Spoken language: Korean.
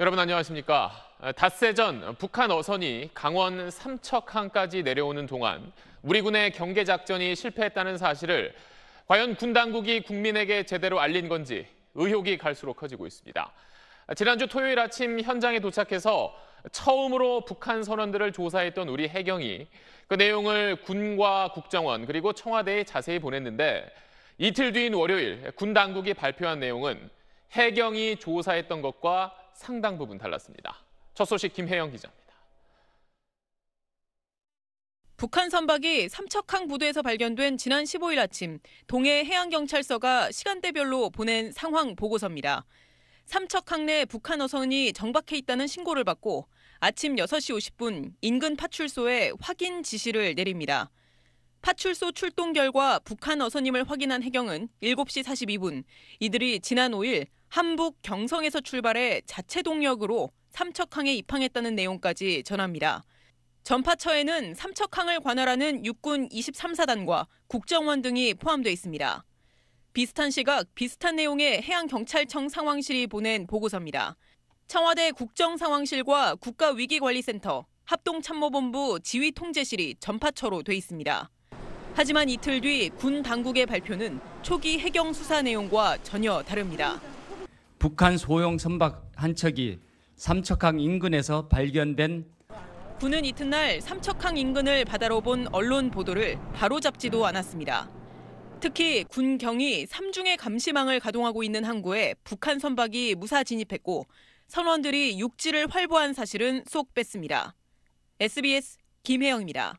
여러분 안녕하십니까. 닷새 전 북한 어선이 강원 삼척항까지 내려오는 동안 우리 군의 경계작전이 실패했다는 사실을 과연 군 당국이 국민에게 제대로 알린 건지 의혹이 갈수록 커지고 있습니다. 지난주 토요일 아침 현장에 도착해서 처음으로 북한 선원들을 조사했던 우리 해경이 그 내용을 군과 국정원 그리고 청와대에 자세히 보냈는데 이틀 뒤인 월요일 군 당국이 발표한 내용은 해경이 조사했던 것과 상당 부분 달랐습니다. 첫 소식 김혜영 기자입니다. 북한 선박이 삼척항 부두에서 발견된 지난 15일 아침 동해 해양경찰서가 시간대별로 보낸 상황 보고서입니다. 삼척항 내 북한 어선이 정박해 있다는 신고를 받고 아침 6시 50분 인근 파출소에 확인 지시를 내립니다. 파출소 출동 결과 북한 어선임을 확인한 해경은 7시 42분 이들이 지난 5일 한북 경성에서 출발해 자체 동력으로 삼척항에 입항했다는 내용까지 전합니다. 전파처에는 삼척항을 관할하는 육군 23사단과 국정원 등이 포함되어 있습니다. 비슷한 시각, 비슷한 내용의 해양경찰청 상황실이 보낸 보고서입니다. 청와대 국정상황실과 국가위기관리센터, 합동참모본부 지휘통제실이 전파처로 돼 있습니다. 하지만 이틀 뒤 군 당국의 발표는 초기 해경 수사 내용과 전혀 다릅니다. 북한 소형 선박 한 척이 삼척항 인근에서 발견된 군은 이튿날 삼척항 인근을 바다로 본 언론 보도를 바로잡지도 않았습니다. 특히 군경이 삼중의 감시망을 가동하고 있는 항구에 북한 선박이 무사 진입했고 선원들이 육지를 활보한 사실은 쏙 뺐습니다. SBS 김혜영입니다.